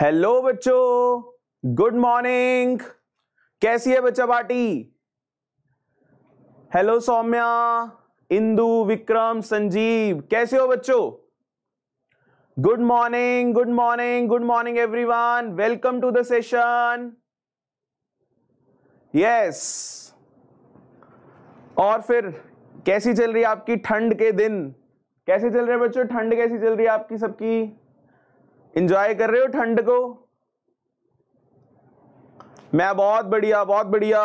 Hello बच्चों good morning कैसी है बच्चा पार्टी हेलो सौम्या इंदु विक्रम संजीव कैसे हो बच्चों good morning good morning good morning everyone welcome to the session yes और फिर कैसी चल रही है आपकी ठंड के दिन कैसे चल रहे हैं बच्चों ठंड कैसी चल रही है आपकी सबकी इंजॉय कर रहे हो ठंड को मैं बहुत बढ़िया बहुत बढ़िया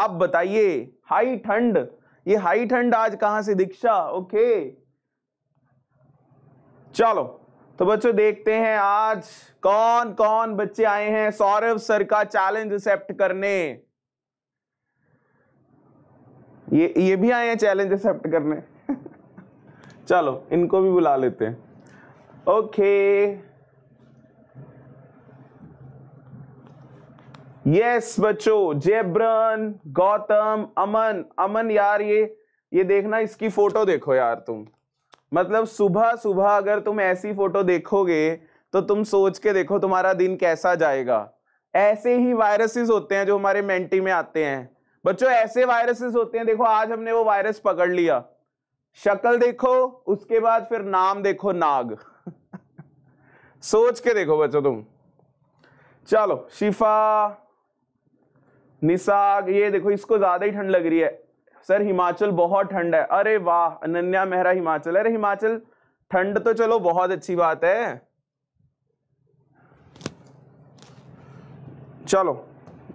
आप बताइए हाई ठंड ये हाई ठंड आज कहां से दीक्षा ओके चलो तो बच्चों देखते हैं आज कौन कौन बच्चे आए हैं सौरभ सर का चैलेंज एक्सेप्ट करने ये ये भी आए हैं चैलेंज एक्सेप्ट करने चलो इनको भी बुला लेते हैं ओके यस बच्चों जेब्रन गौतम अमन अमन यार ये ये देखना इसकी फोटो देखो यार तुम मतलब सुबह सुबह अगर तुम ऐसी फोटो देखोगे तो तुम सोच के देखो तुम्हारा दिन कैसा जाएगा ऐसे ही वायरसेस होते हैं जो हमारे मेंटी में आते हैं बच्चों ऐसे वायरसेस होते हैं देखो आज हमने वो वायरस पकड़ लिया शक्ल देखो उसके बाद फिर नाम देखो नाग सोच के देखो बच्चों तुम चलो शिफा निसाग ये देखो इसको ज्यादा ही ठंड लग रही है सर हिमाचल बहुत ठंड है अरे वाह अनन्या मेहरा हिमाचल अरे हिमाचल ठंड तो चलो बहुत अच्छी बात है चलो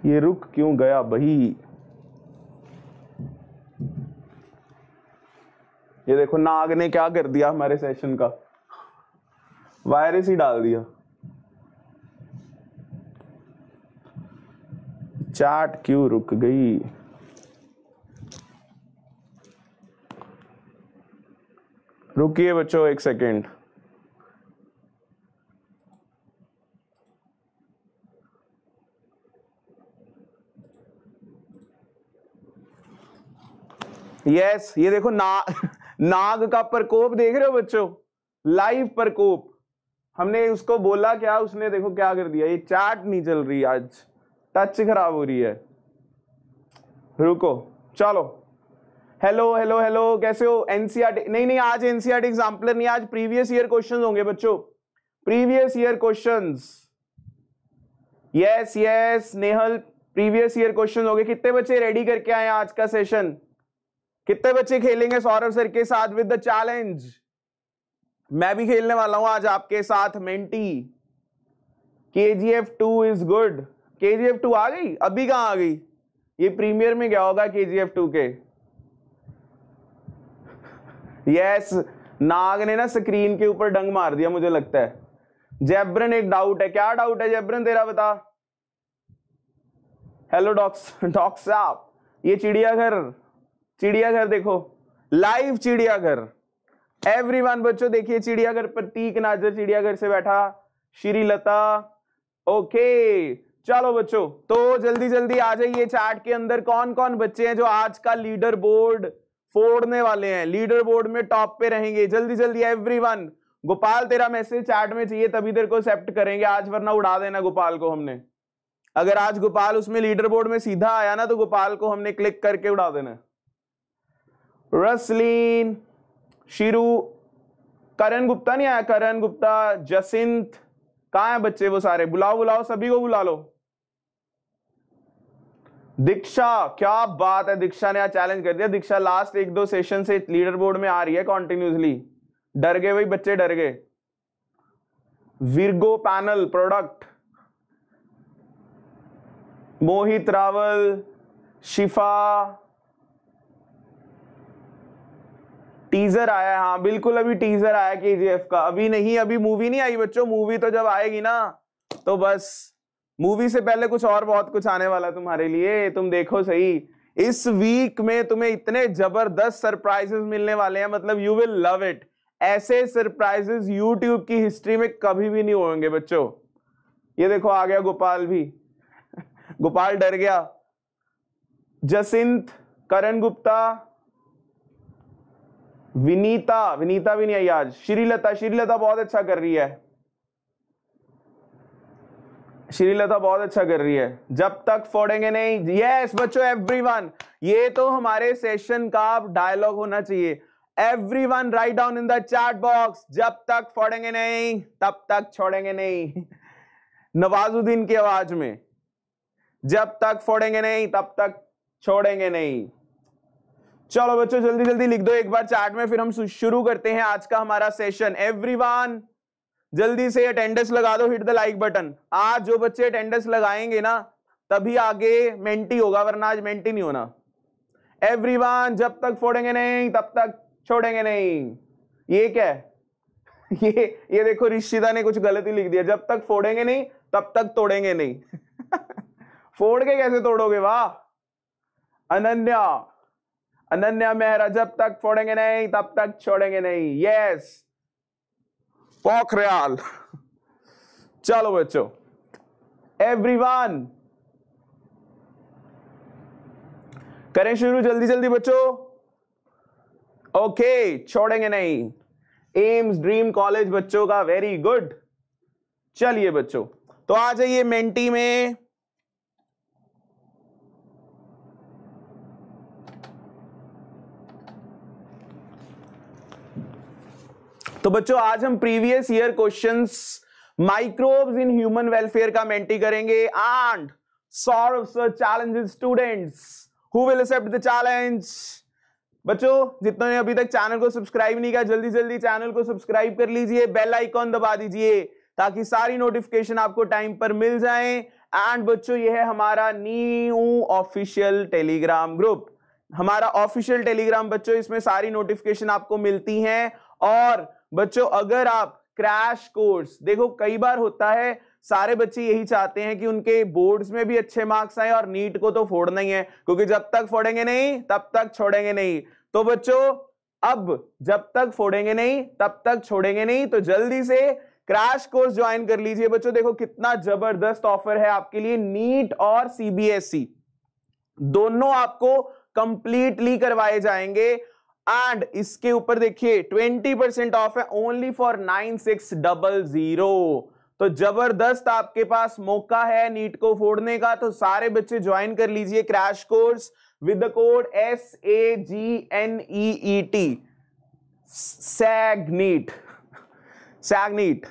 ये रुक क्यों गया भाई ये देखो नाग ने क्या कर दिया हमारे सेशन का वायरस ही डाल दिया चाट क्यों रुक गई रुकिए बच्चों एक सेकेंड यस yes, ये देखो ना नाग का प्रकोप देख रहे हो बच्चों लाइव प्रकोप हमने उसको बोला क्या उसने देखो क्या कर दिया ये चैट नहीं चल रही आज टच खराब हो रही है रुको चलो हेलो हेलो हेलो कैसे हो एनसीआर e नहीं नहीं आज एनसीआर एग्जाम्पलर e नहीं आज प्रीवियस ईयर क्वेश्चंस होंगे बच्चों previous year questions yes yes Nehal previous year question होंगे कितने बच्चे रेडी करके आए आज का सेशन कितने बच्चे खेलेंगे सौरभ सर के साथ विद द चैलेंज मैं भी खेलने वाला हूं आज आपके साथ Menti K G F two is good K G F to आ गई अभी कहां आ गई ये प्रीमियर में क्या होगा के जी एफ टू के यस नाग ने ना स्क्रीन के ऊपर डंग मार दिया मुझे लगता है जैब्रन एक डाउट है क्या डाउट है जैब्रन तेरा बता हेलो डॉक्स डॉक्स साहब ये चिड़ियाघर चिड़ियाघर देखो लाइव चिड़ियाघर एवरीवन बच्चों देखिए चिड़ियाघर प्रतीक नाजर चिड़ियाघर से बैठा श्रीलता ओके चलो बच्चों तो जल्दी जल्दी आ जाइए चार्ट के अंदर कौन कौन बच्चे हैं जो आज का लीडर बोर्ड फोड़ने वाले हैं लीडर बोर्ड में टॉप पे रहेंगे जल्दी जल्दी एवरीवन गोपाल तेरा मैसेज चार्ट में चाहिए तभी तेरे को एक्सेप्ट करेंगे आज वरना उड़ा देना गोपाल को हमने अगर आज गोपाल उसमें लीडर बोर्ड में सीधा आया ना तो गोपाल को हमने क्लिक करके उड़ा देना रसलीन शीरू करण गुप्ता नहीं आया करण गुप्ता जसिंत कहा है बच्चे वो सारे बुलाओ बुलाओ सभी को बुला लो दीक्षा क्या बात है दीक्षा ने आज चैलेंज कर दिया दीक्षा लास्ट एक दो सेशन से लीडर बोर्ड में आ रही है कॉन्टिन्यूसली डर गए भाई बच्चे डर गए Virgo panel product Mohit Rawal Shifa teaser आया है हाँ बिल्कुल अभी टीजर आया के एफ का अभी नहीं अभी मूवी नहीं आई बच्चों मूवी तो जब आएगी ना तो बस मूवी से पहले कुछ और बहुत कुछ आने वाला तुम्हारे लिए तुम देखो सही इस वीक में तुम्हें इतने जबरदस्त सरप्राइजेस मिलने वाले हैं मतलब यू विल लव इट ऐसे सरप्राइजेस यूट्यूब की हिस्ट्री में कभी भी नहीं होंगे बच्चों ये देखो आ गया गोपाल भी गोपाल डर गया जसिंत करण गुप्ता विनीता विनीता भी नहीं आई आज श्रीलता श्रीलता बहुत अच्छा कर रही है श्रीलता बहुत अच्छा कर रही है जब तक फोड़ेंगे नहीं यस बच्चों एवरीवन ये तो हमारे सेशन का डायलॉग होना चाहिए everyone write down in the chat box जब तक फोड़ेंगे नहीं तब तक छोड़ेंगे नहीं नवाजुद्दीन की आवाज में जब तक फोड़ेंगे नहीं तब तक छोड़ेंगे नहीं चलो बच्चों जल्दी जल्दी लिख दो एक बार चार्ट में फिर हम शुरू करते हैं आज का हमारा सेशन एवरीवन जल्दी से अटेंडेंस लगा दो हिट द लाइक बटन आज जो बच्चे अटेंडेंस लगाएंगे ना तभी आगे मेंटी होगा वरना आज मेंटी नहीं होना एवरीवन जब तक फोड़ेंगे नहीं तब तक छोड़ेंगे नहीं ये क्या है ये ये देखो रिश्तेदा ने कुछ गलती लिख दिया जब तक फोड़ेंगे नहीं तब तक तोड़ेंगे नहीं फोड़ के कैसे तोड़ोगे वाह अनन्या अनन्या मेहरा जब तक फोड़ेंगे नहीं तब तक छोड़ेंगे नहीं यस पोखरियाल चलो बच्चों एवरीवन करें शुरू जल्दी जल्दी बच्चों ओके छोड़ेंगे नहीं एम्स ड्रीम कॉलेज बच्चों का वेरी गुड चलिए बच्चों तो आ जाइए मेंटी में तो बच्चों आज हम previous year questions microbes in human welfare का मेंटी करेंगे and solve challenges students who will accept the challenge बच्चों जितने ने अभी तक चैनल को सब्सक्राइब नहीं किया जल्दी जल्दी चैनल को सब्सक्राइब कर लीजिए बेल आइकॉन दबा दीजिए ताकि सारी नोटिफिकेशन आपको टाइम पर मिल जाए एंड बच्चों यह है हमारा न्यू ऑफिशियल टेलीग्राम ग्रुप हमारा ऑफिशियल टेलीग्राम बच्चों इसमें सारी नोटिफिकेशन आपको मिलती हैं और बच्चों अगर आप क्रैश कोर्स देखो कई बार होता है सारे बच्चे यही चाहते हैं कि उनके बोर्ड्स में भी अच्छे मार्क्स आए और नीट को तो फोड़ना ही है क्योंकि जब तक फोड़ेंगे नहीं तब तक छोड़ेंगे नहीं तो बच्चों अब जब तक फोड़ेंगे नहीं तब तक छोड़ेंगे नहीं तो जल्दी से क्रैश कोर्स ज्वाइन कर लीजिए बच्चों देखो कितना जबरदस्त ऑफर है आपके लिए नीट और सीबीएसई e। दोनों आपको कंप्लीटली करवाए जाएंगे एंड इसके ऊपर देखिए 20 परसेंट ऑफ है only for nine six double zero तो जबरदस्त आपके पास मौका है नीट को फोड़ने का तो सारे बच्चे ज्वाइन कर लीजिए crash course with the code S A G N E T SAG NEET SAG NEET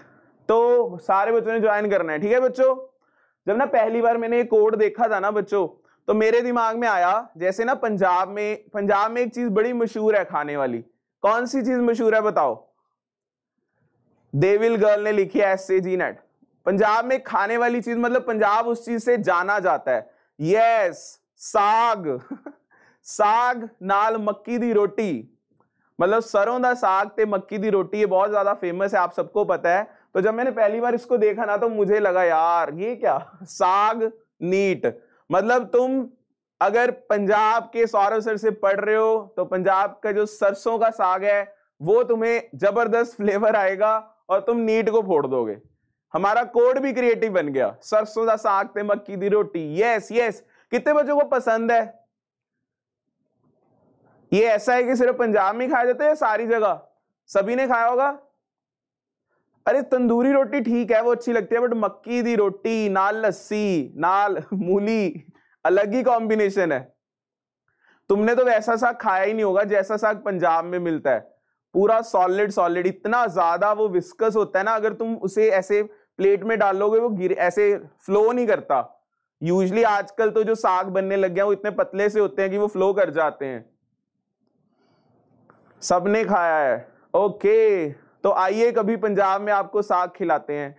तो सारे बच्चों ने ज्वाइन करना है ठीक है बच्चों जब ना पहली बार मैंने कोड देखा था ना बच्चों तो मेरे दिमाग में आया जैसे ना पंजाब में पंजाब में एक चीज बड़ी मशहूर है खाने वाली कौन सी चीज मशहूर है बताओ देविल गर्ल ने लिखी है एस जी नेट पंजाब में खाने वाली चीज मतलब पंजाब उस चीज से जाना जाता है यस साग साग नाल मक्की दी रोटी मतलब सरों का साग ते मक्की दी रोटी ये बहुत ज़्यादा फेमस है आप सबको पता है तो जब मैंने पहली बार इसको देखा ना तो मुझे लगा यार ये क्या साग नीट मतलब तुम अगर पंजाब के सौरभ सर से पढ़ रहे हो तो पंजाब का जो सरसों का साग है वो तुम्हें जबरदस्त फ्लेवर आएगा और तुम नीट को फोड़ दोगे हमारा कोड भी क्रिएटिव बन गया सरसों का साग ते मक्की दी रोटी यस यस कितने बच्चों को पसंद है ये ऐसा है कि सिर्फ पंजाब में खाया जाता है या सारी जगह सभी ने खाया होगा अरे तंदूरी रोटी ठीक है वो अच्छी लगती है बट मक्की दी रोटी नाल लस्सी नाल मूली अलग ही कॉम्बिनेशन है तुमने तो वैसा साग खाया ही नहीं होगा जैसा साग पंजाब में मिलता है पूरा सॉलिड सॉलिड इतना ज्यादा वो विस्कस होता है ना अगर तुम उसे ऐसे प्लेट में डालोगे वो गिर ऐसे फ्लो नहीं करता यूजली आजकल तो जो साग बनने लग गया वो इतने पतले से होते हैं कि वो फ्लो कर जाते हैं सबने खाया है ओके तो आइए कभी पंजाब में आपको साग खिलाते हैं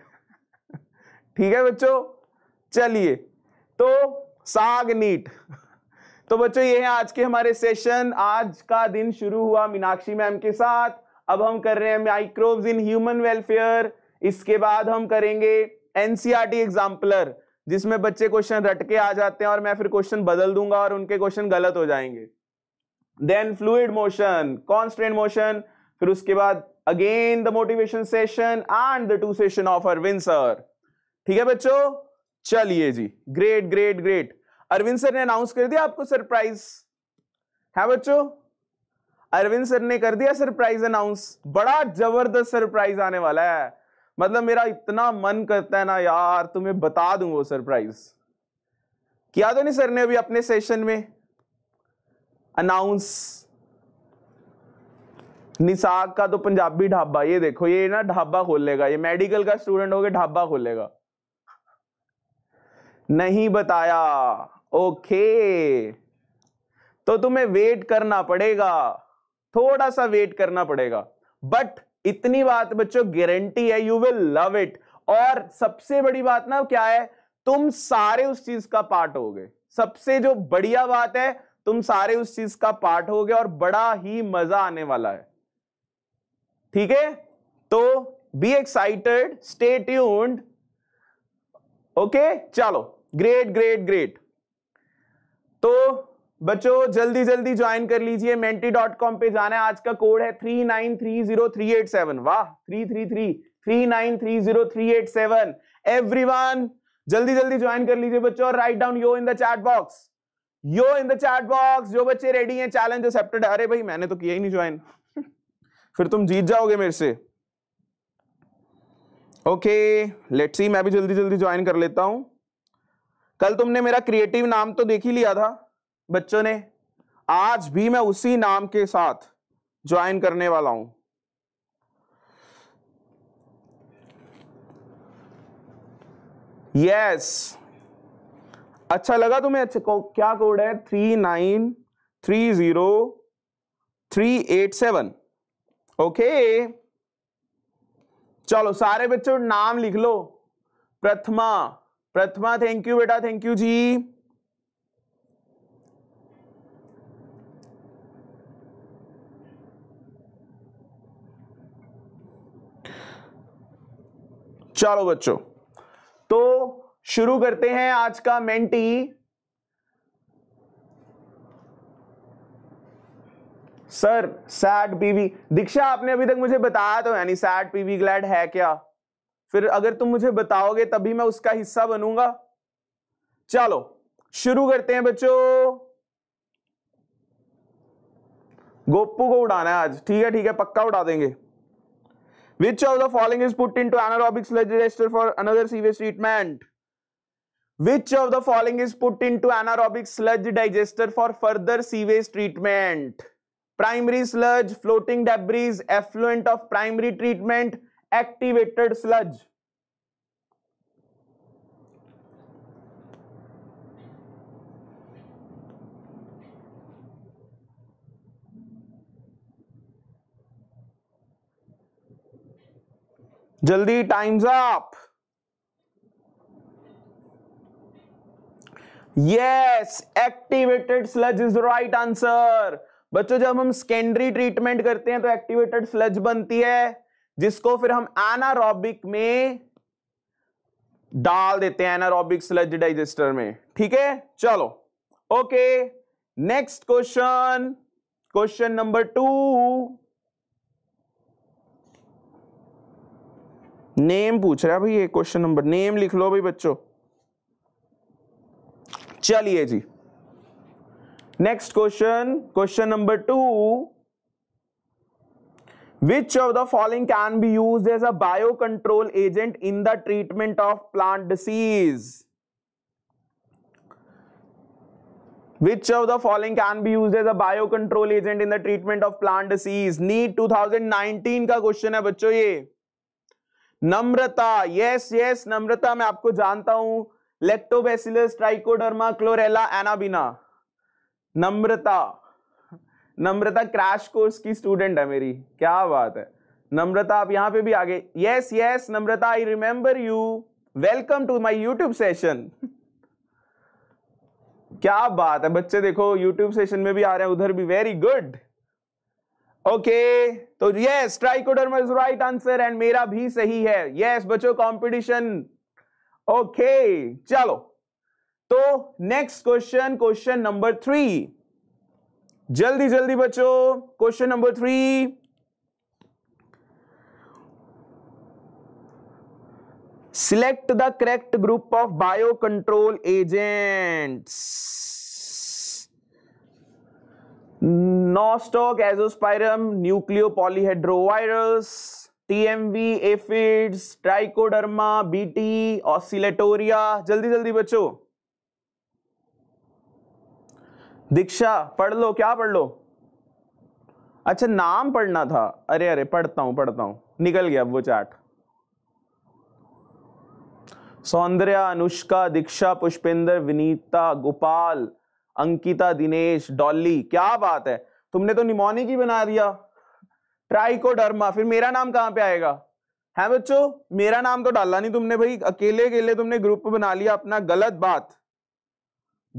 ठीक है बच्चों चलिए तो साग नीट तो बच्चों ये है आज के हमारे सेशन आज का दिन शुरू हुआ मीनाक्षी मैम के साथ अब हम कर रहे हैं माइक्रोब्स इन ह्यूमन वेलफेयर इसके बाद हम करेंगे एनसीआरटी एग्जाम्पलर e जिसमें बच्चे क्वेश्चन रटके आ जाते हैं और मैं फिर क्वेश्चन बदल दूंगा और उनके क्वेश्चन गलत हो जाएंगे then fluid motion constant motion फिर उसके बाद again the motivation session and the two session of Arvind sir ठीक है बच्चों चलिए जी great great great Arvind sir ने अनाउंस कर दिया आपको सरप्राइज है हाँ बच्चों अरविंद सर ने कर दिया सरप्राइज अनाउंस बड़ा जबरदस्त सरप्राइज आने वाला है मतलब मेरा इतना मन करता है ना यार तुम्हें बता दूं वो सरप्राइज किया तो नहीं सर ने अभी अपने सेशन में अनाउंस निशाक का तो पंजाबी ढाबा ये देखो ये ना ढाबा खोलेगा ये मेडिकल का स्टूडेंट हो गया ढाबा खोलेगा नहीं बताया ओके तो तुम्हें वेट करना पड़ेगा थोड़ा सा वेट करना पड़ेगा बट इतनी बात बच्चों गारंटी है यू विल लव इट और सबसे बड़ी बात ना क्या है तुम सारे उस चीज का पार्ट हो गए सबसे जो बढ़िया बात है तुम सारे उस चीज का पार्ट हो गए और बड़ा ही मजा आने वाला है ठीक है तो be excited stay tuned okay चलो ग्रेट ग्रेट ग्रेट तो बच्चों जल्दी जल्दी ज्वाइन कर लीजिए मेंटी डॉट कॉम पे जाना है आज का कोड है three nine three zero three eight seven वाह three three three three nine three zero three eight seven everyone जल्दी जल्दी ज्वाइन कर लीजिए बच्चों और write down yo in the chat box yo in the chat box जो बच्चे ready हैं चैलेंज एक्सेप्टेड अरे भाई मैंने तो किया ही नहीं ज्वाइन फिर तुम जीत जाओगे मेरे से ओके लेट्स सी मैं भी जल्दी जल्दी ज्वाइन कर लेता हूं कल तुमने मेरा क्रिएटिव नाम तो देख ही लिया था बच्चों ने आज भी मैं उसी नाम के साथ ज्वाइन करने वाला हूं यस yes. अच्छा लगा तुम्हें अच्छा को, क्या कोड है three nine three zero three eight seven okay चलो सारे बच्चों नाम लिख लो प्रथमा प्रथमा थैंक यू बेटा थैंक यू जी चलो बच्चों तो शुरू करते हैं आज का Menti sir sad PV Diksha आपने अभी तक मुझे बताया तो यानी सैड पीवी ग्लैड है क्या फिर अगर तुम मुझे बताओगे तभी मैं उसका हिस्सा बनूंगा चलो शुरू करते हैं बच्चों गोपू को उड़ाना है आज ठीक है ठीक है पक्का उड़ा देंगे which of the following is put into anaerobics register for another sewage treatment which of the following is put into anaerobics sludge digester for further sewage treatment primary sludge, floating debris, effluent of primary treatment, activated sludge. Jaldi time's up. yes activated sludge is the right answer बच्चों जब हम secondary treatment करते हैं तो activated sludge बनती है जिसको फिर हम एनारोबिक में डाल देते हैं एनारोबिक स्लज डाइजेस्टर में ठीक है चलो okay next question question number two name पूछ रहा है भाई ये क्वेश्चन नंबर नेम लिख लो भाई बच्चों चलिए जी next question question number two which of the following can be used as a biocontrol agent in the treatment of plant disease which of the following can be used as a biocontrol agent in the treatment of plant disease need 2019 का question है बच्चों ये नम्रता yes yes नम्रता मैं आपको जानता हूं lactobacillus trichoderma chlorella anabina Namrata Namrata crash course की student है मेरी क्या बात है नम्रता आप यहां पे भी आ गए yes yes Namrata I remember you welcome to my YouTube session क्या बात है बच्चे देखो यूट्यूब सेशन में भी आ रहे हैं उधर भी वेरी गुड ओके तो yes trichoderma is right answer and मेरा भी सही है यस yes, बच्चों कंपटीशन ओके okay, चलो तो next question question number three जल्दी जल्दी बच्चों question number three select the correct group of bio control agents nostoc azospirillum nucleopolyhedrovirus TMV aphids trichoderma BT oscillatoria जल्दी जल्दी बच्चों दीक्षा पढ़ लो क्या पढ़ लो अच्छा नाम पढ़ना था अरे अरे पढ़ता हूं पढ़ता हूं निकल गया अब वो चार्ट सौंदर्या अनुष्का दीक्षा पुष्पेंद्र विनीता गोपाल अंकिता दिनेश डॉली क्या बात है तुमने तो निमोनिक ही बना दिया डरमा फिर मेरा नाम कहां पे आएगा है बच्चों मेरा नाम तो डाला नहीं तुमने भाई अकेले अकेले तुमने ग्रुप बना लिया अपना गलत बात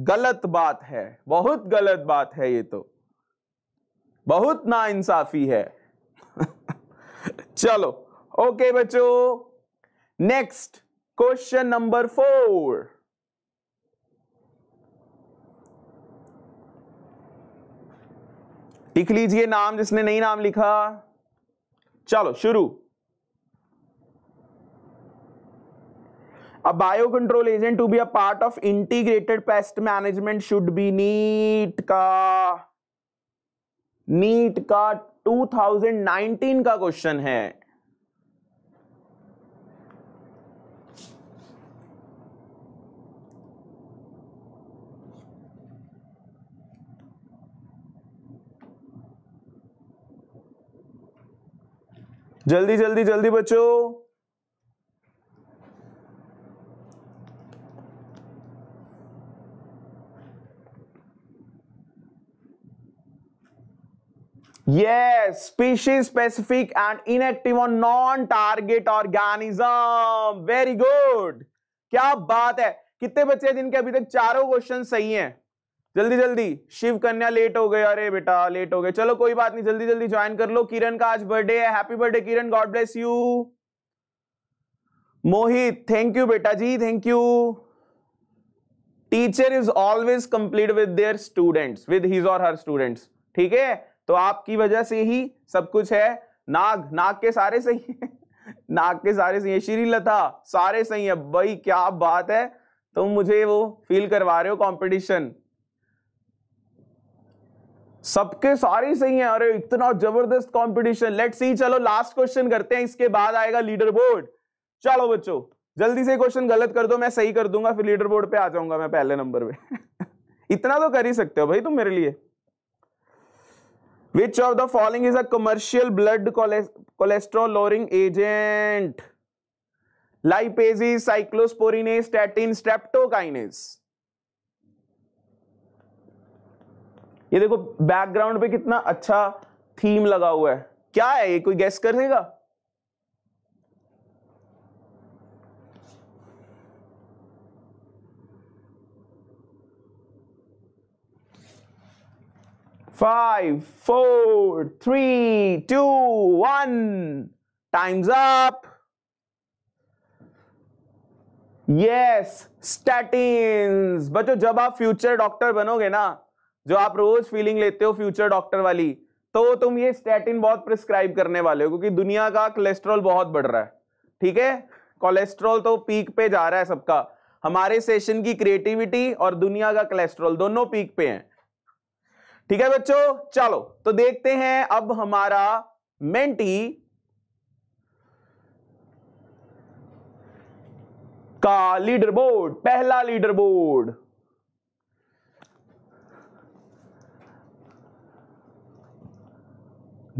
गलत बात है बहुत गलत बात है ये तो बहुत ना इंसाफी है चलो ओके बच्चों नेक्स्ट क्वेश्चन नंबर फोर लिख लीजिए नाम जिसने नहीं नाम लिखा चलो शुरू a biocontrol agent to be a part of integrated pest management should be neat ka neat ka 2019 ka question hai जल्दी जल्दी जल्दी बच्चों Yes, species specific and inactive on non-target organism. Very good. क्या बात है कितने बच्चे हैं जिनके अभी तक चारों क्वेश्चन सही हैं जल्दी जल्दी शिव कन्या लेट हो गए अरे बेटा लेट हो गए चलो कोई बात नहीं जल्दी जल्दी ज्वाइन कर लो किरण का आज बर्थडे है happy birthday Kiran God bless you Mohit thank you बेटा जी thank you teacher is always complete with their students with his और हर स्टूडेंट्स ठीक है तो आपकी वजह से ही सब कुछ है नाग नाग के सारे सही है नाग के सारे सही है श्रीलता सारे सही है भाई क्या बात है तुम तो मुझे वो फील करवा रहे हो कंपटीशन सबके सारे सही हैं अरे इतना जबरदस्त कंपटीशन लेट्स सी चलो लास्ट क्वेश्चन करते हैं इसके बाद आएगा लीडर बोर्ड चलो बच्चों जल्दी से क्वेश्चन गलत कर दो मैं सही कर दूंगा फिर लीडर बोर्ड पे आ जाऊंगा मैं पहले नंबर पे इतना तो कर ही सकते हो भाई तुम मेरे लिए which of the following is a commercial blood cholesterol lowering agent lipases cyclosporinase statin streptokinase ये देखो बैकग्राउंड पे कितना अच्छा थीम लगा हुआ है क्या है ये कोई गैस कर देगा five, four, three, two, one. Time's up. Yes statin बच्चों जब आप फ्यूचर डॉक्टर बनोगे ना जो आप रोज फीलिंग लेते हो फ्यूचर डॉक्टर वाली तो तुम ये स्टैटिन बहुत प्रिस्क्राइब करने वाले हो क्योंकि दुनिया का कोलेस्ट्रॉल बहुत बढ़ रहा है ठीक है कोलेस्ट्रॉल तो पीक पे जा रहा है सबका हमारे सेशन की क्रिएटिविटी और दुनिया का कोलेस्ट्रॉल दोनों पीक पे हैं ठीक है बच्चों चलो तो देखते हैं अब हमारा मेंटी का लीडर बोर्ड पहला लीडर बोर्ड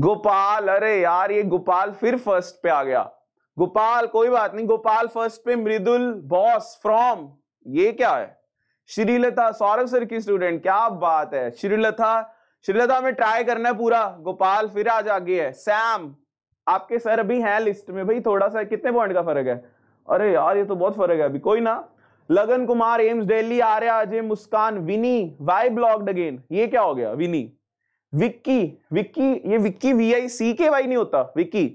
गोपाल अरे यार ये गोपाल फिर फर्स्ट पे आ गया गोपाल कोई बात नहीं गोपाल फर्स्ट पे मृदुल बॉस फ्रॉम ये क्या है श्रीलता सौरभ सर की स्टूडेंट क्या बात है श्रीलता श्रीलता में ट्राई करना है पूरा गोपाल फिर आज आगे है सैम आपके सर अभी हैं लिस्ट में भाई थोड़ा सा कितने पॉइंट का फर्क है अरे यार ये तो बहुत फर्क है अभी कोई ना Lagan Kumar AIIMS Delhi Arya Ajay Muskan Vini why blocked again ये क्या हो गया विनी विक्की विक्की ये विक्की वी आई सी के वाई नहीं होता विक्की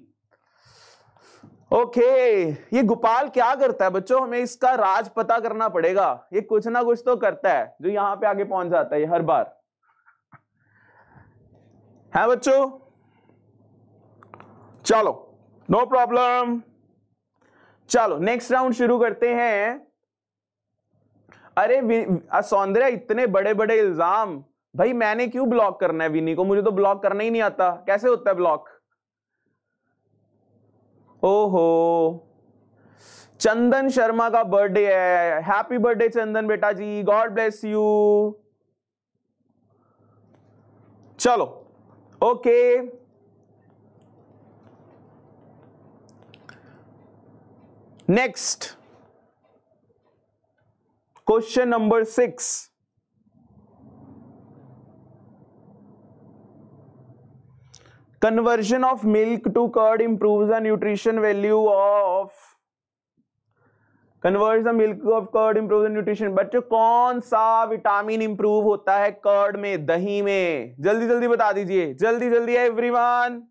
ओके ये गोपाल क्या करता है बच्चों हमें इसका राज पता करना पड़ेगा ये कुछ ना कुछ तो करता है जो यहां पे आगे पहुंच जाता है ये हर बार है बच्चों चलो नो प्रॉब्लम चलो नेक्स्ट राउंड शुरू करते हैं अरे सौंदर्य इतने बड़े बड़े इल्जाम भाई मैंने क्यों ब्लॉक करना है विनी को मुझे तो ब्लॉक करना ही नहीं आता कैसे होता है ब्लॉक ओहो चंदन शर्मा का बर्थडे है हैप्पी बर्थडे चंदन बेटा जी गॉड ब्लेस यू चलो okay next question number six conversion of milk to curd improve the nutrition value of convert the milk of curd the nutrition बच्चों कौन सा विटामिन इंप्रूव होता है कर्ड में दही में जल्दी जल्दी बता दीजिए जल्दी जल्दी everyone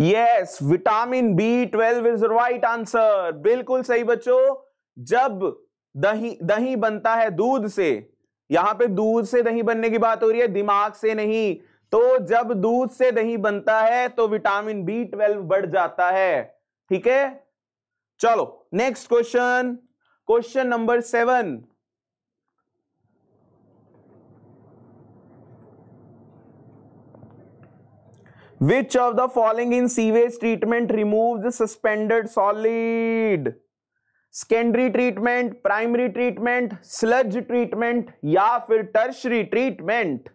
yes vitamin B twelve is right answer बिल्कुल सही बच्चों जब दही दही बनता है दूध से यहां पे दूध से दही बनने की बात हो रही है दिमाग से नहीं तो जब दूध से दही बनता है तो विटामिन बी ट्वेल्व बढ़ जाता है ठीक है चलो next question question number seven which of the following in sewage treatment removes the suspended solid secondary treatment primary treatment sludge treatment या फिर tertiary treatment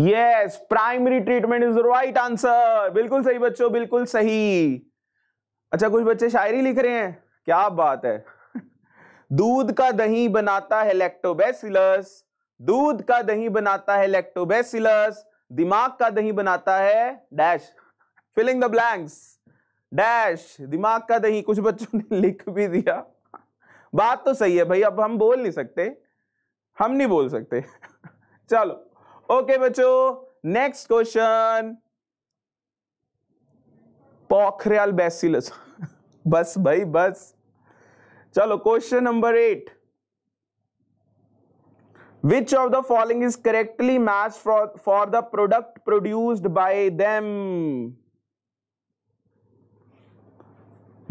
yes primary treatment is right answer बिल्कुल सही बच्चों बिल्कुल सही अच्छा कुछ बच्चे शायरी लिख रहे हैं क्या बात है दूध का दही बनाता है लैक्टोबैसिलस दूध का दही बनाता है लैक्टोबैसिलस दिमाग का दही बनाता है dash filling the blanks dash दिमाग का दही कुछ बच्चों ने लिख भी दिया बात तो सही है भाई अब हम बोल नहीं सकते हम नहीं बोल सकते चलो ओके बच्चों नेक्स्ट क्वेश्चन पोखरियाल बेसिलस बस भाई बस चलो question number eight which of the following is correctly matched for for the product produced by them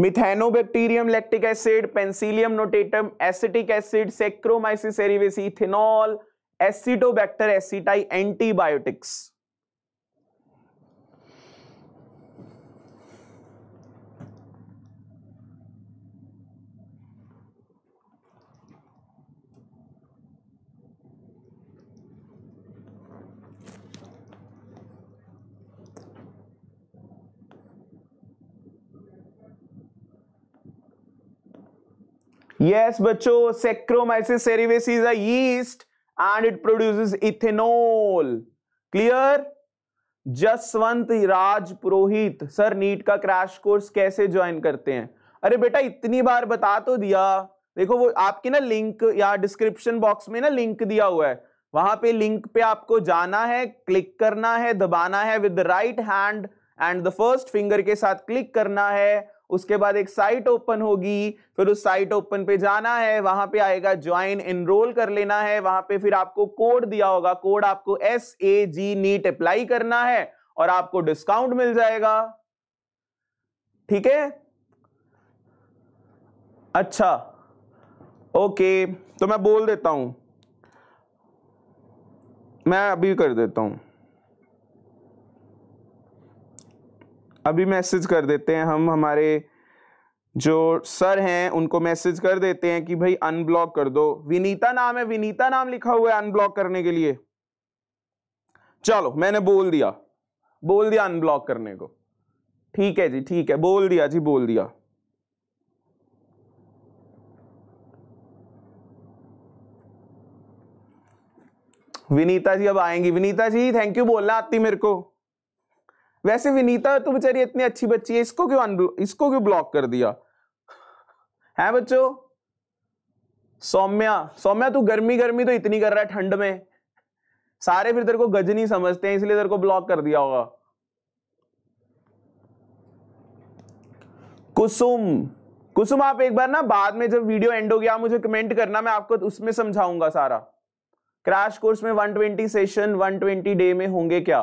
Methanobacterium lactic acid, Penicillium notatum, acetic acid, Saccharomyces cerevisiae, ethanol, Acetobacter aceti antibiotics yes बच्चों Saccharomyces cerevisiae is a yeast and it produces ethanol clear Jaswant Raj Purohit sir NEET का crash course कैसे join करते हैं अरे बेटा इतनी बार बता तो दिया देखो वो आपके ना लिंक या डिस्क्रिप्शन बॉक्स में ना लिंक दिया हुआ है वहां पे लिंक पे आपको जाना है क्लिक करना है दबाना है with right hand and the first finger के साथ क्लिक करना है उसके बाद एक साइट ओपन होगी फिर उस साइट ओपन पे जाना है वहां पे आएगा ज्वाइन एनरोल कर लेना है वहां पे फिर आपको कोड दिया होगा कोड आपको S A G NEET apply करना है और आपको डिस्काउंट मिल जाएगा ठीक है अच्छा ओके तो मैं बोल देता हूं मैं अभी कर देता हूं अभी मैसेज कर देते हैं हम हमारे जो सर हैं उनको मैसेज कर देते हैं कि भाई अनब्लॉक कर दो विनीता नाम है विनीता नाम लिखा हुआ है अनब्लॉक करने के लिए चलो मैंने बोल दिया बोल दिया अनब्लॉक करने को ठीक है जी ठीक है बोल दिया जी बोल दिया विनीता जी अब आएंगी विनीता जी थैंक यू बोलना आती मेरे को वैसे विनीता तो बेचारी इतनी अच्छी बच्ची है इसको क्यों इसको क्यों ब्लॉक कर दिया है बच्चों सौम्या सौम्या तू गर्मी गर्मी तो इतनी कर रहा है ठंड में सारे फिर तेरे को गज नहीं समझते हैं इसलिए तेरे को ब्लॉक कर दिया होगा कुसुम कुसुम आप एक बार ना बाद में जब वीडियो एंड हो गया मुझे कमेंट करना मैं आपको उसमें समझाऊंगा सारा क्रैश कोर्स में 120 सेशन 120 डे में होंगे क्या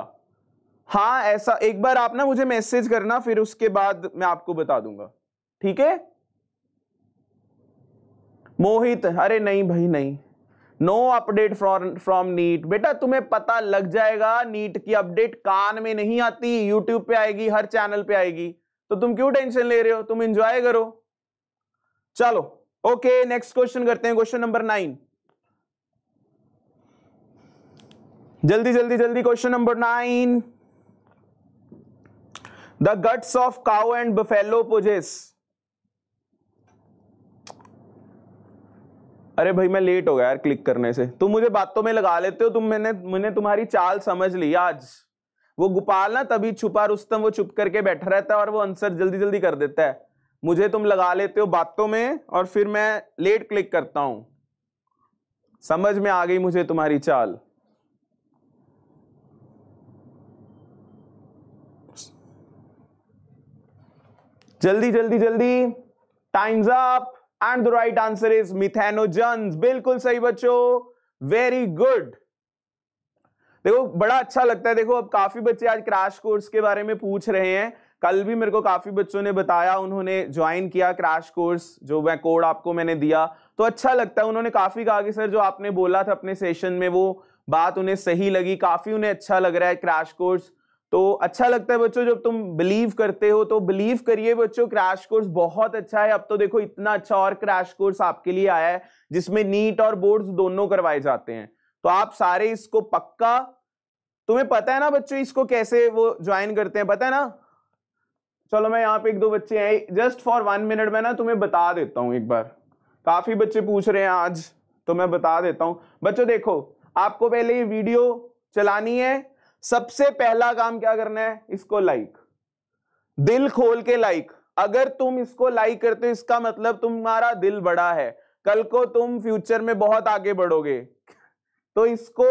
हाँ ऐसा एक बार आप ना मुझे मैसेज करना फिर उसके बाद मैं आपको बता दूंगा ठीक है मोहित अरे नहीं भाई नहीं no update from from NEET बेटा तुम्हें पता लग जाएगा नीट की अपडेट कान में नहीं आती यूट्यूब पे आएगी हर चैनल पे आएगी तो तुम क्यों टेंशन ले रहे हो तुम इंजॉय करो चलो ओके नेक्स्ट क्वेश्चन करते हैं क्वेश्चन नंबर नाइन जल्दी जल्दी जल्दी question number nine the guts of cow and buffalo possess अरे भाई मैं लेट हो गया यार क्लिक करने से तुम मुझे बातों में लगा लेते हो तुम मैंने मैंने तुम्हारी चाल समझ ली आज वो गोपाल ना तभी छुपा रुस्तम वो छुप करके बैठा रहता है और वो आंसर जल्दी जल्दी कर देता है मुझे तुम लगा लेते हो बातों में और फिर मैं लेट क्लिक करता हूं समझ में आ गई मुझे तुम्हारी चाल जल्दी जल्दी जल्दी times up and the right answer is methanogen बिल्कुल सही बच्चों वेरी गुड देखो बड़ा अच्छा लगता है देखो अब काफी बच्चे आज क्रैश कोर्स के बारे में पूछ रहे हैं कल भी मेरे को काफी बच्चों ने बताया उन्होंने ज्वाइन किया क्रैश कोर्स जो मैं कोड आपको मैंने दिया तो अच्छा लगता है उन्होंने काफी कहा कि सर जो आपने बोला था अपने सेशन में वो बात उन्हें सही लगी काफी उन्हें अच्छा लग रहा है क्रैश कोर्स तो अच्छा लगता है बच्चों जब तुम बिलीव करते हो तो बिलीव करिए बच्चों क्रैश कोर्स बहुत अच्छा है अब तो देखो इतना अच्छा और क्रैश कोर्स आपके लिए आया है जिसमें नीट और बोर्ड्स दोनों करवाए जाते हैं तो आप सारे इसको पक्का तुम्हें पता है ना बच्चों इसको कैसे वो ज्वाइन करते हैं पता है ना चलो मैं यहाँ पे एक दो बच्चे हैं जस्ट फॉर वन मिनट में ना तुम्हें बता देता हूँ एक बार काफी बच्चे पूछ रहे हैं आज तो मैं बता देता हूँ बच्चों देखो आपको पहले ये वीडियो चलानी है सबसे पहला काम क्या करना है इसको लाइक दिल खोल के लाइक अगर तुम इसको लाइक करते हो इसका मतलब तुम्हारा दिल बड़ा है कल को तुम फ्यूचर में बहुत आगे बढ़ोगे तो इसको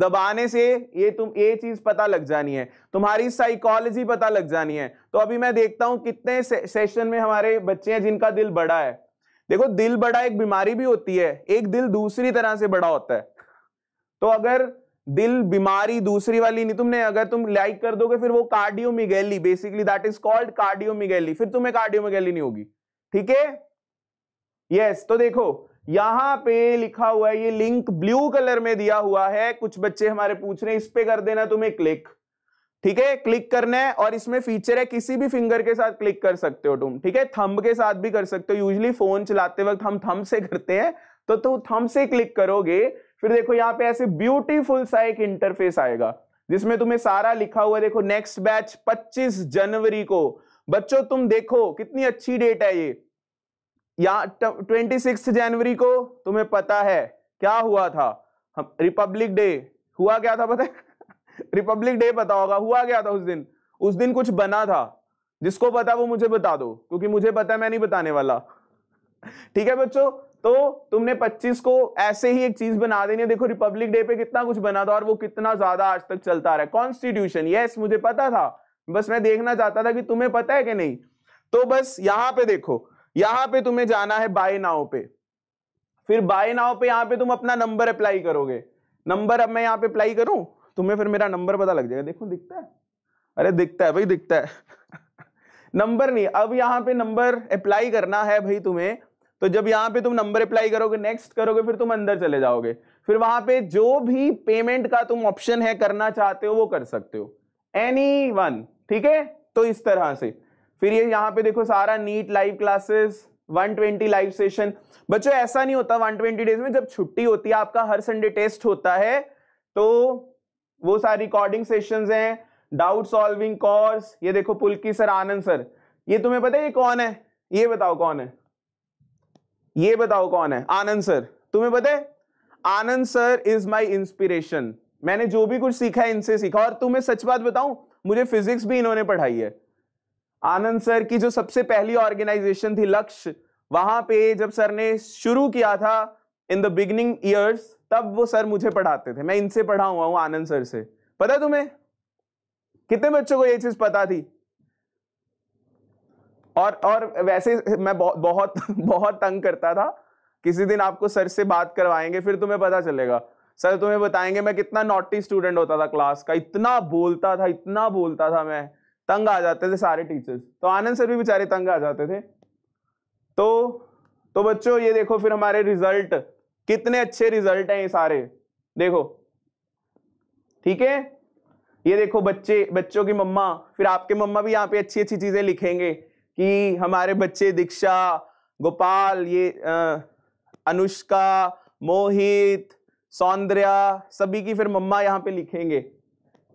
दबाने से ये तुम ये चीज पता लग जानी है तुम्हारी साइकोलॉजी पता लग जानी है तो अभी मैं देखता हूं कितने से, सेशन में हमारे बच्चे हैं जिनका दिल बड़ा है देखो दिल बड़ा एक बीमारी भी होती है एक दिल दूसरी तरह से बड़ा होता है तो अगर दिल बीमारी दूसरी वाली नहीं तुमने अगर तुम लाइक कर दोगे फिर वो cardiomegaly basically that is called cardiomegaly फिर तुम्हें कार्डियोमिगेली नहीं होगी ठीक है यस तो देखो यहां पे लिखा हुआ है ये लिंक ब्लू कलर में दिया हुआ है कुछ बच्चे हमारे पूछ रहे हैं इस पे कर देना तुम्हें क्लिक ठीक है क्लिक करना है और इसमें फीचर है किसी भी फिंगर के साथ क्लिक कर सकते हो तुम ठीक है थंब के साथ भी कर सकते हो यूजली फोन चलाते वक्त हम थंब से करते हैं तो तुम थंब से क्लिक करोगे फिर देखो यहाँ पे ऐसे ब्यूटीफुल सा एक इंटरफेस आएगा जिसमें तुम्हें सारा लिखा हुआ देखो नेक्स्ट बैच 25 जनवरी को बच्चों तुम देखो कितनी अच्छी डेट है ये यहाँ ट्वेंटी सिक्स जनवरी को तुम्हें पता है क्या हुआ था रिपब्लिक डे हुआ क्या था पता रिपब्लिक डे पता होगा हुआ क्या था उस दिन उस दिन कुछ बना था जिसको पता वो मुझे बता दो क्योंकि मुझे पता है मैं नहीं बताने वाला ठीक है बच्चों तो तुमने 25 को ऐसे ही एक चीज बना देनी है देखो रिपब्लिक डे पे कितना कुछ बना था और वो कितना ज्यादा आज तक चलता रहा कॉन्स्टिट्यूशन यस मुझे पता था बस मैं देखना चाहता था कि तुम्हें पता है कि नहीं तो बस यहां पे देखो यहां पे तुम्हें जाना है बाय नाव पे फिर बाय नाव पे यहां पे तुम अपना नंबर अप्लाई करोगे नंबर अब मैं यहां पे अप्लाई करूं तुम्हें फिर मेरा नंबर पता लग जाएगा देखो दिखता है अरे दिखता है भाई दिखता है नंबर नहीं अब यहाँ पे नंबर अप्लाई करना है भाई तुम्हें तो जब यहाँ पे तुम नंबर अप्लाई करोगे नेक्स्ट करोगे फिर तुम अंदर चले जाओगे फिर वहां पे जो भी पेमेंट का तुम ऑप्शन है करना चाहते हो वो कर सकते हो एनी वन ठीक है तो इस तरह से फिर ये यहाँ पे देखो सारा NEET live classes 120 live session बच्चों ऐसा नहीं होता 120 डेज में जब छुट्टी होती है आपका हर संडे टेस्ट होता है तो वो सारी रिकॉर्डिंग सेशन है डाउट सॉल्विंग कोर्स ये देखो पुलकी सर आनंद सर ये तुम्हें पता है ये कौन है ये बताओ कौन है ये बताओ कौन है आनंद सर तुम्हें पता है Anand sir is my inspiration मैंने जो भी कुछ सीखा है इनसे सीखा और तुम्हें सच बात बताऊं मुझे फिजिक्स भी इन्होंने पढ़ाई है आनंद सर की जो सबसे पहली ऑर्गेनाइजेशन थी लक्ष्य वहां पे जब सर ने शुरू किया था इन द बिगिनिंग ईयर्स तब वो सर मुझे पढ़ाते थे मैं इनसे पढ़ा हुआ हूं आनंद सर से पता तुम्हें कितने बच्चों को ये चीज पता थी और और वैसे मैं बहुत बहुत तंग करता था किसी दिन आपको सर से बात करवाएंगे फिर तुम्हें पता चलेगा सर तुम्हें बताएंगे मैं कितना नॉटी स्टूडेंट होता था क्लास का इतना बोलता था इतना बोलता था मैं तंग आ जाते थे सारे टीचर्स तो आनंद सर भी बेचारे तंग आ जाते थे तो तो बच्चों ये देखो फिर हमारे रिजल्ट कितने अच्छे रिजल्ट हैं ये सारे देखो ठीक है ये देखो बच्चे बच्चों की मम्मा फिर आपके मम्मा भी यहाँ पे अच्छी अच्छी चीजें लिखेंगे कि हमारे बच्चे दीक्षा गोपाल ये अनुष्का मोहित सौंदर्या सभी की फिर मम्मा यहाँ पे लिखेंगे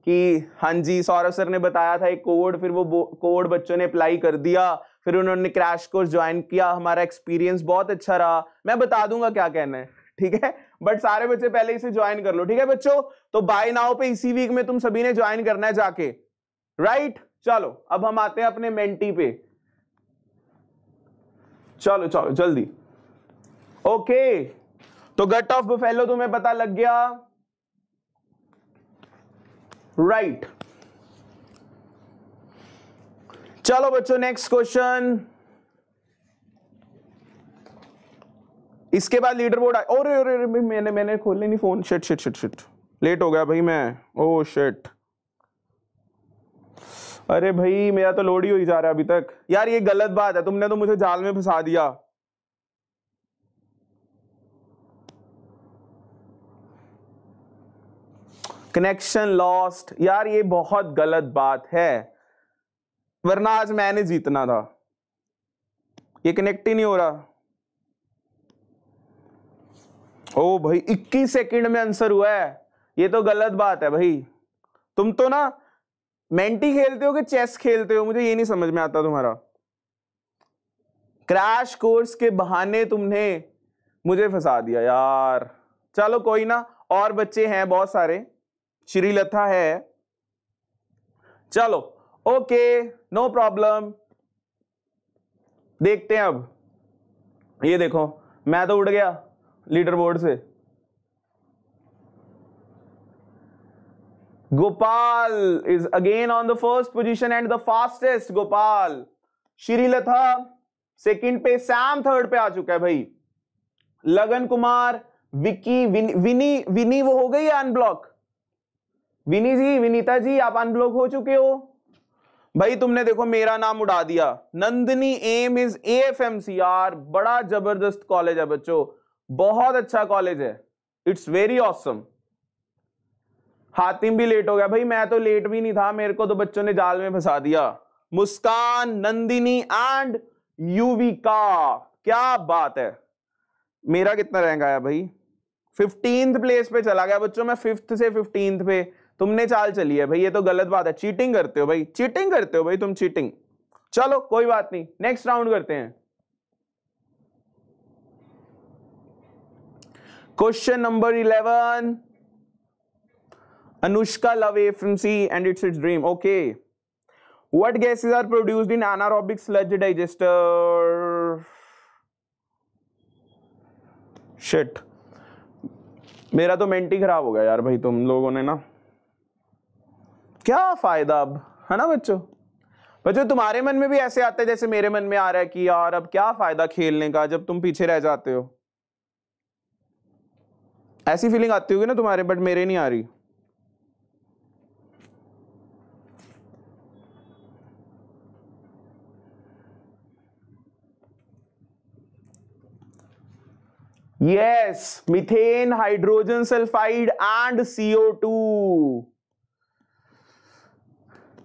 कि हाँ जी सौरभ सर ने बताया था एक कोड फिर वो कोड बच्चों ने अप्लाई कर दिया फिर उन्होंने क्रैश कोर्स ज्वाइन किया हमारा एक्सपीरियंस बहुत अच्छा रहा मैं बता दूंगा क्या कहना है ठीक है बट सारे बच्चे पहले इसे ज्वाइन कर लो ठीक है बच्चों तो बाय नाउ पे इसी वीक में तुम सभी ने ज्वाइन करना है जाके राइट चलो अब हम आते हैं अपने मेंटी पे चलो चलो जल्दी ओके तो गट ऑफ बुफेलो तुम्हें पता लग गया राइट right. चलो बच्चों नेक्स्ट क्वेश्चन इसके बाद लीडर बोर्ड और अरे मैंने मैंने खोले नहीं phone shit shit shit shit late हो गया भाई मैं ओ oh, शिट अरे भाई मेरा तो लोड ही हो ही जा रहा है अभी तक यार ये गलत बात है तुमने तो मुझे जाल में फंसा दिया कनेक्शन लॉस्ट यार ये बहुत गलत बात है वरना आज मैंने जीतना था ये कनेक्ट ही नहीं हो रहा ओ भाई 21 सेकंड में आंसर हुआ है ये तो गलत बात है भाई तुम तो ना मेंटी खेलते हो कि चेस खेलते हो मुझे ये नहीं समझ में आता तुम्हारा क्रैश कोर्स के बहाने तुमने मुझे फंसा दिया यार चलो कोई ना और बच्चे हैं बहुत सारे श्रीलता है चलो ओके नो प्रॉब्लम देखते हैं अब ये देखो मैं तो उड़ गया लीडर बोर्ड से Gopal is again on the first position and the fastest Gopal. Shirilatha second पे सैम थर्ड पे आ चुका है भाई लगन कुमार विकी विन, विनी विनी वो हो गई अनब्लॉक विनी जी विनीता जी आप अनब्लॉक हो चुके हो भाई तुमने देखो मेरा नाम उड़ा दिया Nandini aim is A F M C R बड़ा जबरदस्त कॉलेज है बच्चों बहुत अच्छा कॉलेज है it's very awesome awesome. Hatim भी लेट हो गया भाई मैं तो लेट भी नहीं था मेरे को तो बच्चों ने जाल में फंसा दिया मुस्कान नंदिनी एंड युविका क्या बात है मेरा कितना रैंक आया भाई फिफ्टींथ प्लेस पे चला गया बच्चों मैं फिफ्थ से फिफ्टींथ पे तुमने चाल चली है भाई ये तो गलत बात है चीटिंग करते हो भाई चीटिंग करते हो भाई तुम चीटिंग चलो कोई बात नहीं नेक्स्ट राउंड करते हैं question number eleven Anushka Love FMC and it's its dream. Okay. What gases are produced in anaerobic sludge digester? shit मेरा तो मेंटी खराब हो गया यार भाई तुम लोगों ने ना क्या फायदा अब है ना बच्चों बच्चों तुम्हारे मन में भी ऐसे आते हैं जैसे मेरे मन में आ रहा है कि यार अब क्या फायदा खेलने का जब तुम पीछे रह जाते हो ऐसी फीलिंग आती होगी ना तुम्हारे बट मेरे नहीं आ रही yes methane hydrogen sulfide and co2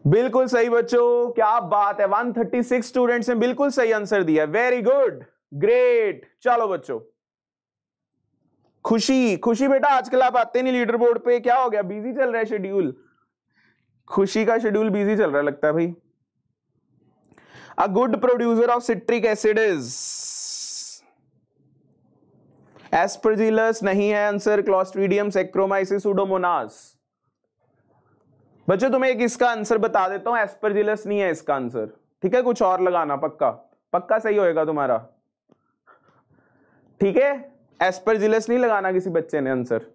बिल्कुल सही बच्चों क्या बात है 136 स्टूडेंट्स ने बिल्कुल सही आंसर दिया वेरी गुड ग्रेट चलो बच्चों खुशी खुशी बेटा आजकल आप आते नहीं लीडर बोर्ड पे क्या हो गया बिजी चल रहा है शेड्यूल खुशी का शेड्यूल बिजी चल रहा है लगता है भाई a good producer of citric acid is Aspergillus नहीं है आंसर क्लॉस्ट्रीडियम सेक्रोमाइसिस उडोमोनास बच्चों तुम्हें एक इसका आंसर बता देता हूं एस्परजिलस नहीं है इसका आंसर ठीक है कुछ और लगाना पक्का पक्का सही होएगा तुम्हारा ठीक है एस्परजिलस नहीं लगाना किसी बच्चे ने आंसर